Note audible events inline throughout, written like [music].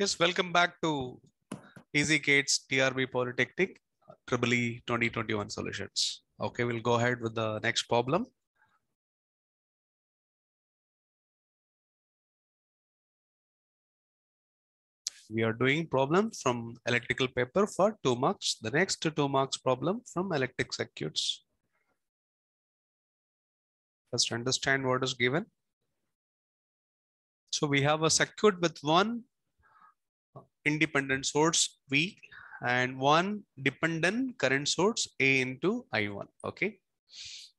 Yes, welcome back to Easy Gates TRB Polytechnic Triple E 2021 solutions. Okay, we'll go ahead with the next problem. We are doing problem from electrical paper for two marks. The next two marks problem from electric circuits. First understand what is given. So we have a circuit with one independent source V and one dependent current source A into I1. Okay.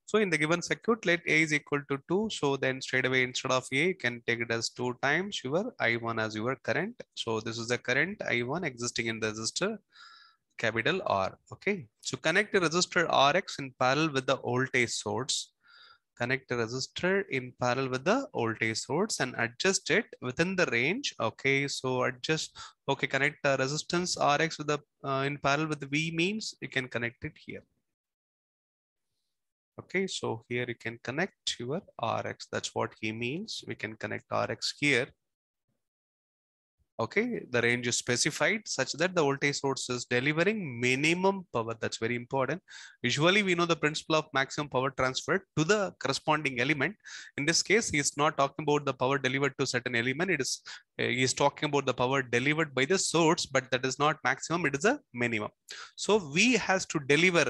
So in the given circuit, let A is equal to 2. So then straight away, instead of A, you can take it as 2 times your I1 as your current. So this is the current I1 existing in the resistor capital R. Okay. So connect the resistor Rx in parallel with the voltage source connect the resistor in parallel with the voltage source and adjust it within the range okay so adjust okay connect the resistance rx with the uh, in parallel with the v means you can connect it here okay so here you can connect your rx that's what he means we can connect rx here okay the range is specified such that the voltage source is delivering minimum power that's very important usually we know the principle of maximum power transfer to the corresponding element in this case he is not talking about the power delivered to certain element it is eh, he is talking about the power delivered by the source but that is not maximum it is a minimum so v has to deliver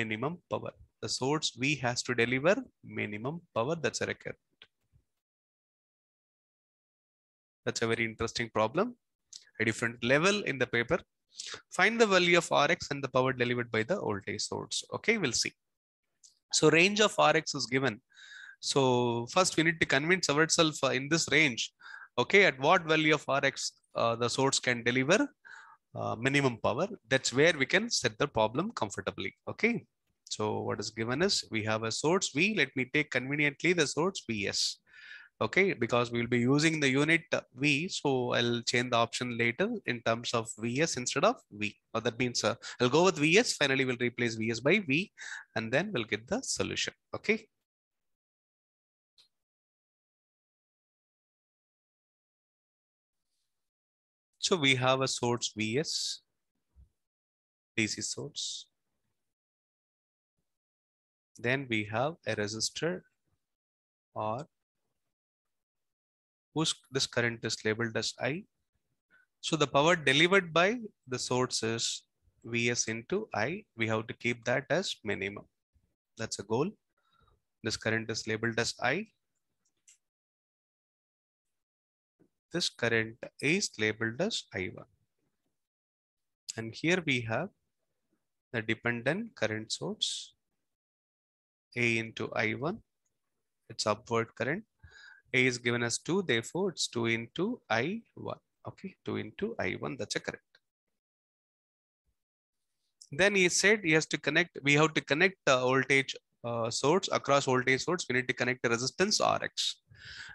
minimum power the source v has to deliver minimum power that's record That's a very interesting problem. A different level in the paper. Find the value of Rx and the power delivered by the voltage source. Okay, we'll see. So range of Rx is given. So first we need to convince ourselves uh, in this range. Okay, at what value of Rx uh, the source can deliver uh, minimum power. That's where we can set the problem comfortably. Okay. So what is given is we have a source V. Let me take conveniently the source Vs okay because we'll be using the unit v so i'll change the option later in terms of vs instead of v or that means uh, i'll go with vs finally we'll replace vs by v and then we'll get the solution okay so we have a source vs dc source then we have a resistor or whose this current is labeled as I. So the power delivered by the source is Vs into I. We have to keep that as minimum. That's a goal. This current is labeled as I. This current is labeled as I1. And here we have the dependent current source A into I1. It's upward current a is given as 2, therefore it's 2 into I1. Okay, 2 into I1, that's correct. Then he said he has to connect, we have to connect the voltage uh, source across voltage source, we need to connect the resistance Rx.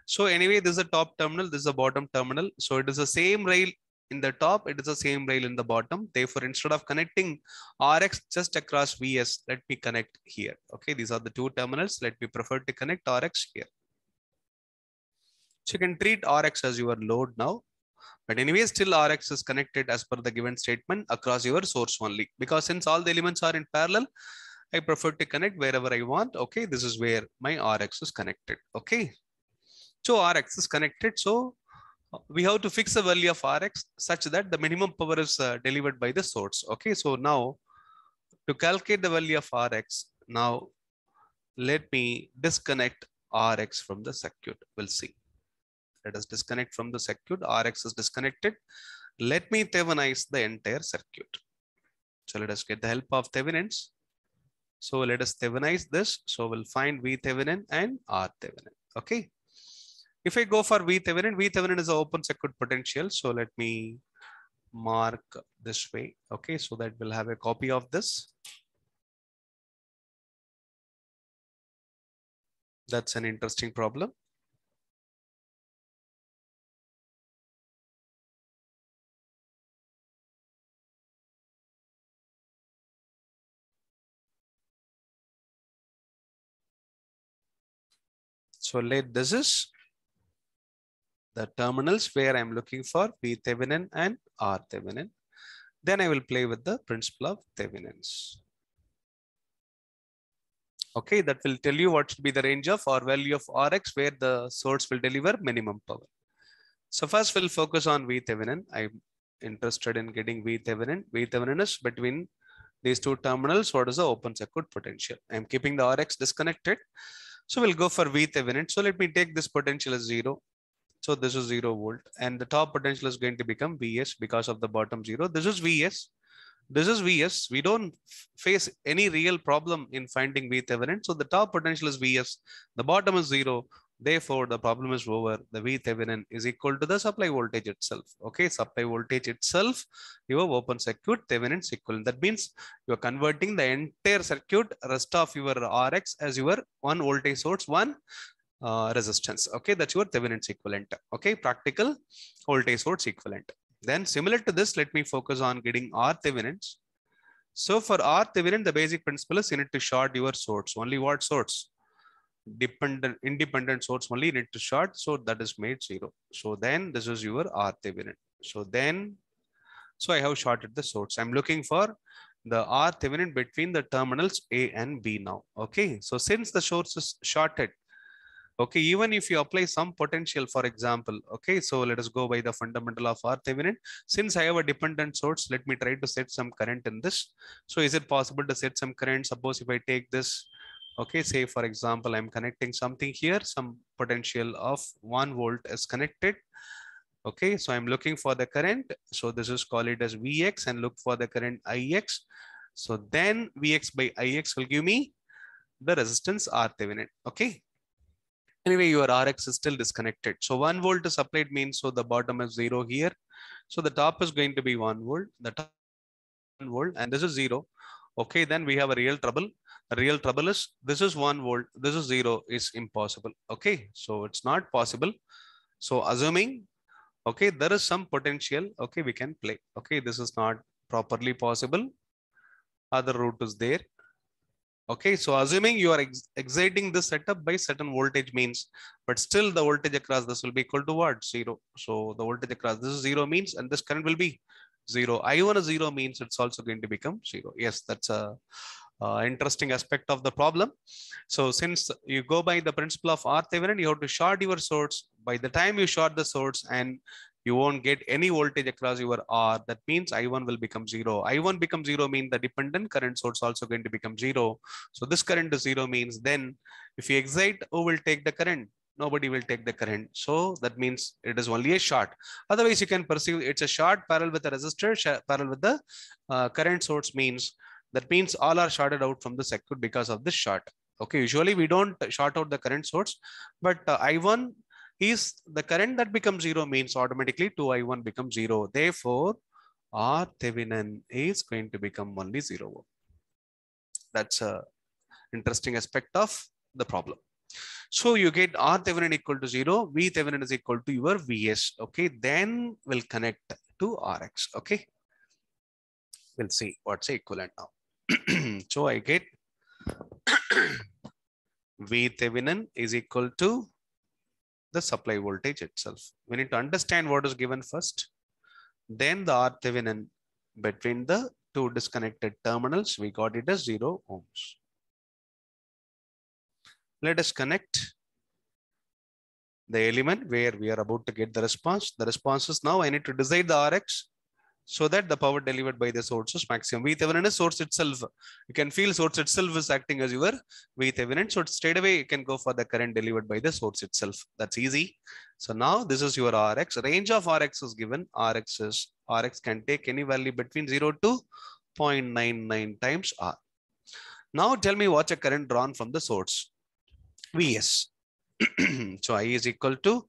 So anyway, this is the top terminal, this is the bottom terminal. So it is the same rail in the top, it is the same rail in the bottom. Therefore, instead of connecting Rx just across Vs, let me connect here. Okay, these are the two terminals. Let me prefer to connect Rx here. So you can treat Rx as your load now. But anyway, still Rx is connected as per the given statement across your source only. Because since all the elements are in parallel, I prefer to connect wherever I want. Okay, this is where my Rx is connected. Okay, so Rx is connected. So we have to fix the value of Rx such that the minimum power is uh, delivered by the source. Okay, so now to calculate the value of Rx, now let me disconnect Rx from the circuit. We'll see. Let us disconnect from the circuit. Rx is disconnected. Let me Thevenize the entire circuit. So let us get the help of Thevenins. So let us Thevenize this. So we'll find V Thevenin and R Thevenin. Okay. If I go for V Thevenin, V Thevenin is an open circuit potential. So let me mark this way. Okay. So that we'll have a copy of this. That's an interesting problem. So this is the terminals where I'm looking for V Thevenin and R Thevenin. Then I will play with the principle of Thevenin's. Okay, that will tell you what should be the range of or value of Rx where the source will deliver minimum power. So first we'll focus on V Thevenin. I'm interested in getting V Thevenin. V Thevenin is between these two terminals. What is the open circuit potential? I'm keeping the Rx disconnected. So we'll go for V Thevenin. So let me take this potential as zero. So this is zero volt and the top potential is going to become Vs because of the bottom zero. This is Vs. This is Vs. We don't face any real problem in finding V Thevenin. So the top potential is Vs. The bottom is zero. Therefore, the problem is over. The V thevenin is equal to the supply voltage itself. Okay, supply voltage itself, your open circuit Thevenin is equivalent. That means you are converting the entire circuit, rest of your Rx as your one voltage source, one uh, resistance. Okay, that's your Thevenin's equivalent. Okay, practical voltage source equivalent. Then similar to this, let me focus on getting R Thevenin's. So for R Thevenin, the basic principle is you need to short your source. Only what source? dependent independent source only to short so that is made zero so then this is your r thevenin so then so i have shorted the source i'm looking for the r thevenin between the terminals a and b now okay so since the source is shorted okay even if you apply some potential for example okay so let us go by the fundamental of r thevenin since i have a dependent source let me try to set some current in this so is it possible to set some current suppose if i take this okay say for example i'm connecting something here some potential of one volt is connected okay so i'm looking for the current so this is call it as vx and look for the current ix so then vx by ix will give me the resistance r thevenin okay anyway your rx is still disconnected so one volt is applied means so the bottom is zero here so the top is going to be one volt the top one volt and this is zero okay then we have a real trouble real trouble is this is one volt this is zero is impossible okay so it's not possible so assuming okay there is some potential okay we can play okay this is not properly possible other route is there okay so assuming you are ex exciting this setup by certain voltage means but still the voltage across this will be equal to what zero so the voltage across this is zero means and this current will be zero i1 is zero means it's also going to become zero yes that's a uh, interesting aspect of the problem. So since you go by the principle of R Thevenin, you have to short your source. By the time you short the source and you won't get any voltage across your R. That means I1 will become zero. I1 becomes zero means the dependent current source also going to become zero. So this current is zero means then if you excite, who will take the current? Nobody will take the current. So that means it is only a short. Otherwise, you can perceive it's a short parallel with a resistor, parallel with the uh, current source means that means all are shorted out from the circuit because of this short. Okay, usually we don't short out the current source, but uh, I1 is the current that becomes zero means automatically 2I1 becomes zero. Therefore, R Thevenin is going to become only zero. That's a interesting aspect of the problem. So you get R Thevenin equal to 0, V Thevenin is equal to your Vs. Okay, then we'll connect to Rx. Okay, we'll see what's equivalent now. [clears throat] so I get [clears throat] V Thevenin is equal to the supply voltage itself. We need to understand what is given first, then the R Thevenin between the two disconnected terminals, we got it as 0 ohms. Let us connect the element where we are about to get the response. The response is now I need to decide the Rx so that the power delivered by the source is maximum. VThevenin is source itself. You can feel source itself is acting as your VThevenin. So straight away you can go for the current delivered by the source itself. That's easy. So now this is your Rx. Range of Rx is given. Rx is Rx can take any value between 0 to 0.99 times R. Now tell me what's a current drawn from the source. Vs. [clears throat] so I is equal to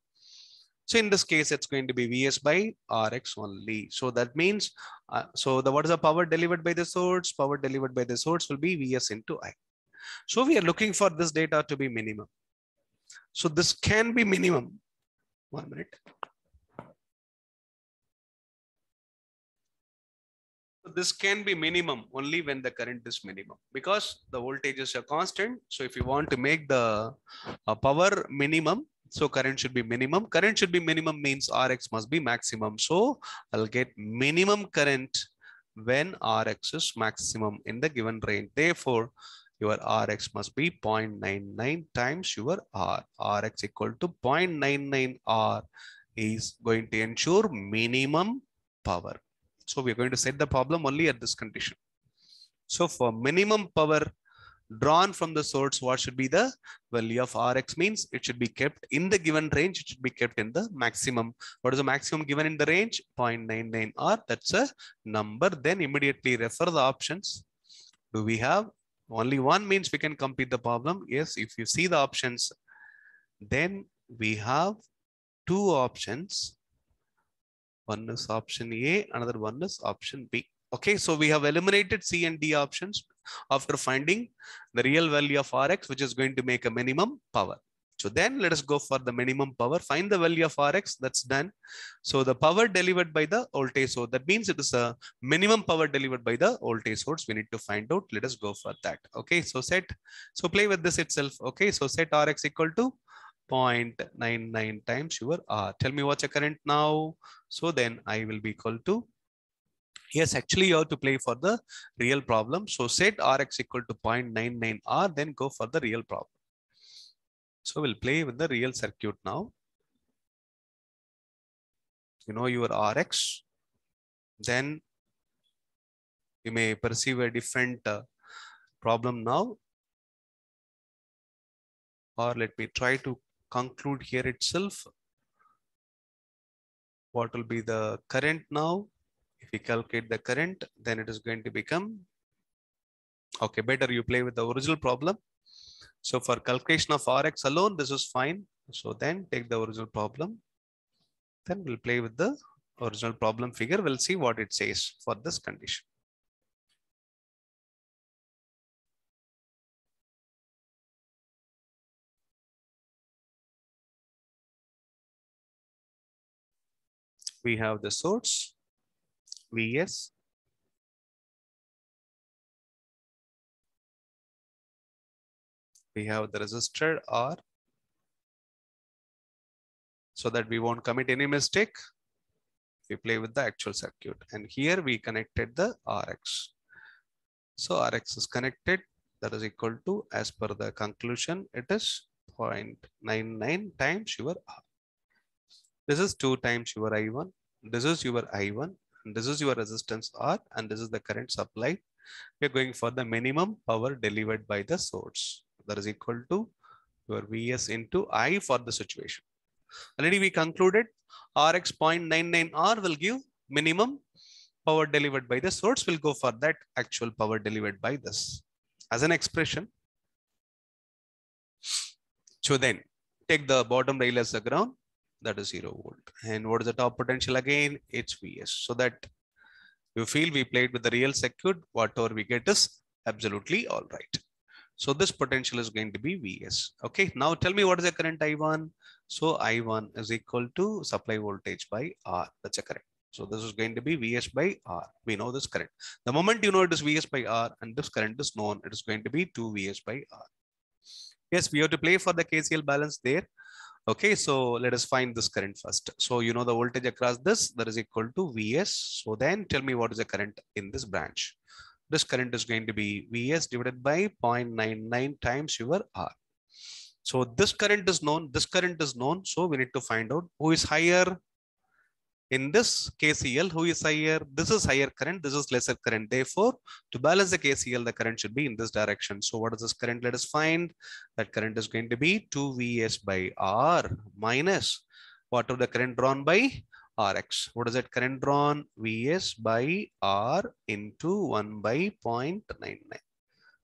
so in this case, it's going to be Vs by Rx only. So that means, uh, so the what is the power delivered by the source? Power delivered by the source will be Vs into I. So we are looking for this data to be minimum. So this can be minimum. One minute. this can be minimum only when the current is minimum because the voltages are constant. So if you want to make the uh, power minimum, so current should be minimum. Current should be minimum means Rx must be maximum. So I'll get minimum current when Rx is maximum in the given range. Therefore, your Rx must be 0.99 times your R. Rx equal to 0.99 R is going to ensure minimum power. So we're going to set the problem only at this condition. So for minimum power, drawn from the source, what should be the value of Rx means it should be kept in the given range. It should be kept in the maximum. What is the maximum given in the range? 0.99 R. That's a number. Then immediately refer the options. Do we have only one means we can complete the problem? Yes. If you see the options, then we have two options. One is option A, another one is option B. Okay, so we have eliminated C and D options after finding the real value of Rx, which is going to make a minimum power. So then let us go for the minimum power, find the value of Rx, that's done. So the power delivered by the voltage source, that means it is a minimum power delivered by the voltage source. We need to find out, let us go for that. Okay, so set, so play with this itself. Okay, so set Rx equal to 0.99 times your R. Tell me what's the current now. So then I will be equal to Yes, actually you have to play for the real problem. So set Rx equal to 0.99R, then go for the real problem. So we'll play with the real circuit now. You know your Rx, then you may perceive a different uh, problem now. Or let me try to conclude here itself. What will be the current now? If we calculate the current, then it is going to become, okay, better you play with the original problem. So for calculation of Rx alone, this is fine. So then take the original problem. Then we'll play with the original problem figure. We'll see what it says for this condition. we have the source please. We have the registered R so that we won't commit any mistake. We play with the actual circuit and here we connected the Rx. So Rx is connected that is equal to as per the conclusion it is 0.99 times your R. This is 2 times your I1. This is your I1 and this is your resistance R and this is the current supplied. We're going for the minimum power delivered by the source. That is equal to your Vs into I for the situation. Already we concluded Rx 0.99R will give minimum power delivered by the source. We'll go for that actual power delivered by this as an expression. So then take the bottom rail as the ground that is 0 volt. And what is the top potential again? It's Vs. So that you feel we played with the real circuit, whatever we get is absolutely all right. So this potential is going to be Vs. Okay, now tell me what is the current I1? So I1 is equal to supply voltage by R. That's a current. So this is going to be Vs by R. We know this current. The moment you know it is Vs by R and this current is known, it is going to be 2 Vs by R. Yes, we have to play for the KCL balance there. Okay, so let us find this current first. So you know the voltage across this, that is equal to Vs. So then tell me what is the current in this branch. This current is going to be Vs divided by 0.99 times your R. So this current is known, this current is known. So we need to find out who is higher, in this KCL, who is higher? This is higher current, this is lesser current. Therefore, to balance the KCL, the current should be in this direction. So what is this current? Let us find that current is going to be 2Vs by R minus what of the current drawn by Rx. What is that current drawn? Vs by R into 1 by 0.99.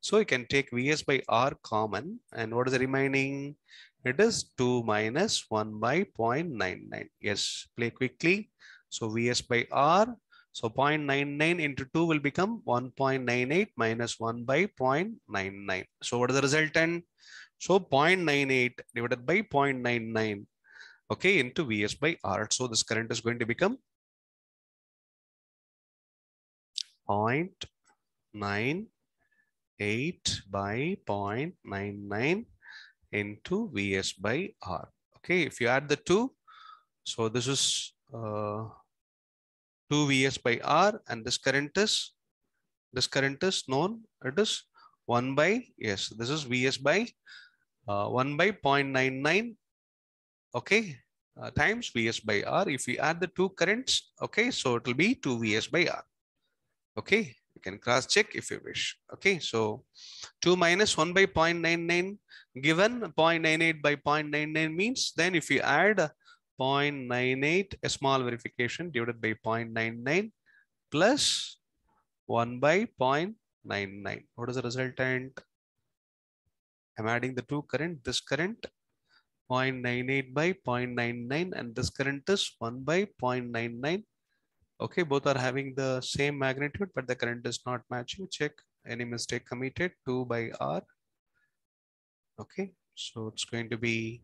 So you can take Vs by R common and what is the remaining? It is 2 minus 1 by 0.99. Yes, play quickly. So Vs by R. So 0.99 into 2 will become 1.98 minus 1 by 0.99. So what is the resultant? So 0.98 divided by 0.99 okay, into Vs by R. So this current is going to become 0.98 by 0.99 into Vs by R. Okay, if you add the two, so this is uh, 2 Vs by R and this current is, this current is known, it is 1 by, yes, this is Vs by uh, 1 by 0.99, okay, uh, times Vs by R. If we add the two currents, okay, so it will be 2 Vs by R. Okay, you can cross check if you wish. Okay, so 2 minus 1 by 0.99 given 0.98 by 0.99 means then if you add 0.98, a small verification divided by 0.99 plus 1 by 0.99. What is the resultant? I'm adding the two current, this current 0.98 by 0.99 and this current is 1 by 0.99 Okay, both are having the same magnitude, but the current is not matching. Check any mistake committed, 2 by R. Okay, so it's going to be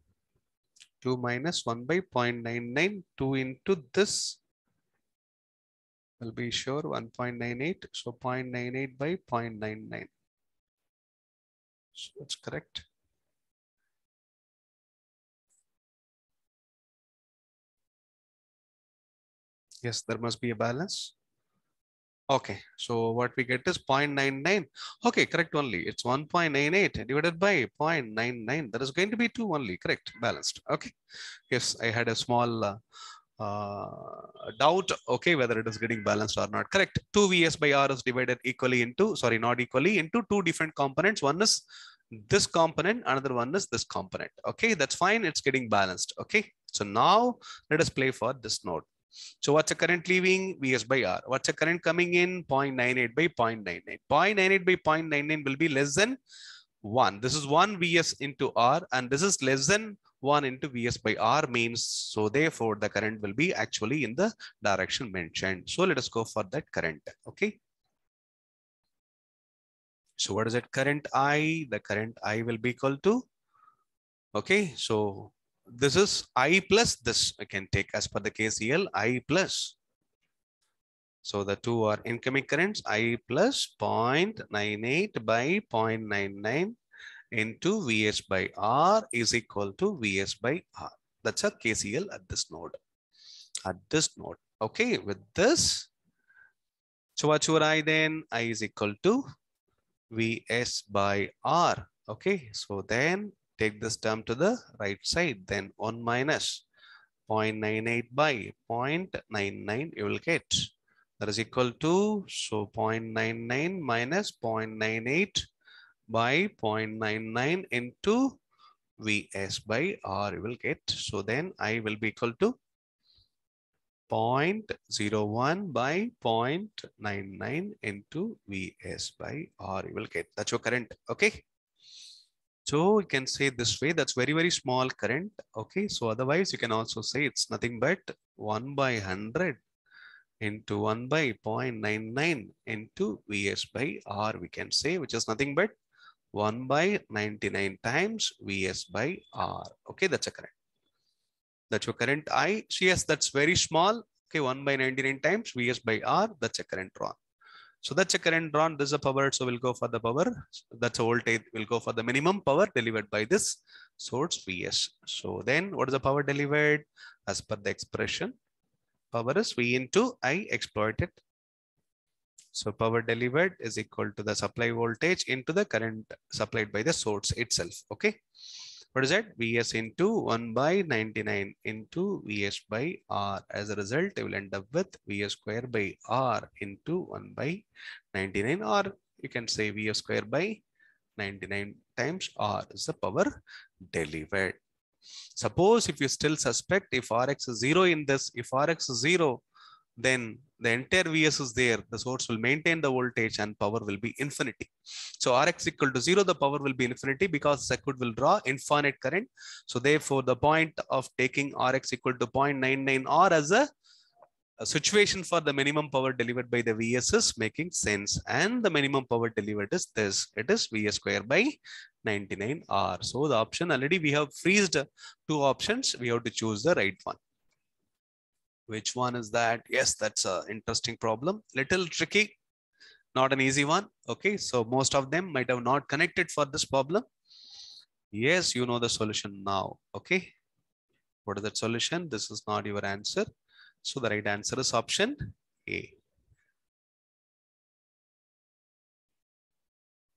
2 minus 1 by 0.99, into this will be sure 1.98, so 0.98 by 0.99. So that's correct. Yes, there must be a balance. Okay, so what we get is 0.99. Okay, correct only. It's 1.98 divided by 0.99. There is going to be 2 only, correct, balanced. Okay, yes, I had a small uh, uh, doubt, okay, whether it is getting balanced or not. Correct, 2 Vs by R is divided equally into, sorry, not equally, into two different components. One is this component, another one is this component. Okay, that's fine. It's getting balanced. Okay, so now let us play for this node. So what's the current leaving? Vs by R. What's the current coming in? 0.98 by 0.99. 0.98 by 0.99 will be less than 1. This is 1 Vs into R and this is less than 1 into Vs by R means, so therefore the current will be actually in the direction mentioned. So let us go for that current, okay? So what is that current I? The current I will be equal to, okay? So this is i plus this. I can take as per the KCL, i plus. So the two are incoming currents, i plus 0.98 by 0.99 into Vs by R is equal to Vs by R. That's a KCL at this node. At this node. Okay, with this, so what should I then? I is equal to Vs by R. Okay, so then Take this term to the right side. Then 1 minus 0.98 by 0.99 you will get. That is equal to, so 0.99 minus 0.98 by 0.99 into Vs by R you will get. So then I will be equal to 0.01 by 0.99 into Vs by R you will get. That's your current. Okay. So you can say this way, that's very, very small current. Okay, so otherwise you can also say it's nothing but 1 by 100 into 1 by 0.99 into Vs by R, we can say, which is nothing but 1 by 99 times Vs by R. Okay, that's a current. That's your current I. So yes, that's very small. Okay, 1 by 99 times Vs by R, that's a current drawn. So that's a current drawn. This is a power. So we'll go for the power. So that's a voltage. We'll go for the minimum power delivered by this source Vs. So then what is the power delivered? As per the expression, power is V into I exploited. So power delivered is equal to the supply voltage into the current supplied by the source itself. Okay. What is that? Vs into 1 by 99 into Vs by R. As a result, you will end up with Vs square by R into 1 by 99 or you can say Vs square by 99 times R is the power delivered. Suppose if you still suspect if Rx is 0 in this, if Rx is 0, then the entire Vs is there. The source will maintain the voltage and power will be infinity. So Rx equal to zero, the power will be infinity because circuit will draw infinite current. So therefore, the point of taking Rx equal to 0.99R as a, a situation for the minimum power delivered by the Vs is making sense. And the minimum power delivered is this. It is Vs square by 99R. So the option already we have freezed two options. We have to choose the right one. Which one is that? Yes, that's an interesting problem. Little tricky, not an easy one. Okay, so most of them might have not connected for this problem. Yes, you know the solution now. Okay, what is that solution? This is not your answer. So the right answer is option A.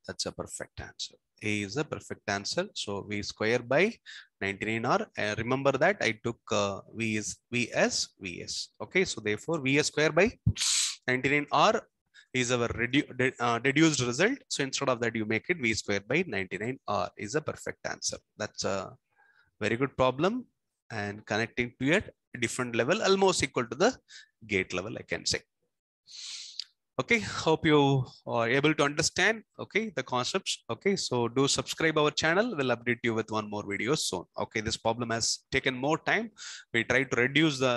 That's a perfect answer. A is the perfect answer. So V square by 99 or remember that I took uh, V is VS, VS. Okay, so therefore v square by 99 or is our redu de uh, reduced result. So instead of that, you make it V square by 99 or is a perfect answer. That's a very good problem and connecting to a different level, almost equal to the gate level, I can say okay hope you are able to understand okay the concepts okay so do subscribe our channel we'll update you with one more video soon okay this problem has taken more time we try to reduce the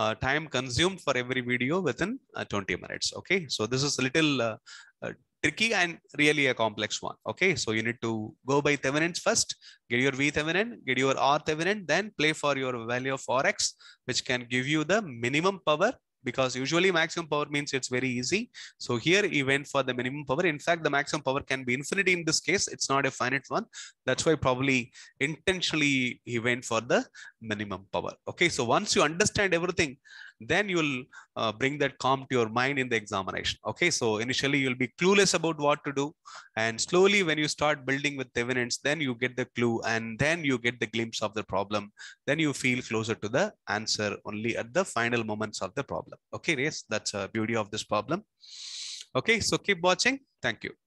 uh, time consumed for every video within uh, 20 minutes okay so this is a little uh, uh, tricky and really a complex one okay so you need to go by thevenin's first get your v thevenin get your r thevenin then play for your value of rx which can give you the minimum power because usually maximum power means it's very easy. So here he went for the minimum power. In fact, the maximum power can be infinity in this case. It's not a finite one. That's why probably intentionally he went for the minimum power. Okay, so once you understand everything, then you'll uh, bring that calm to your mind in the examination. Okay, so initially you'll be clueless about what to do. And slowly when you start building with evidence, then you get the clue and then you get the glimpse of the problem. Then you feel closer to the answer only at the final moments of the problem. Okay, yes, that's a uh, beauty of this problem. Okay, so keep watching. Thank you.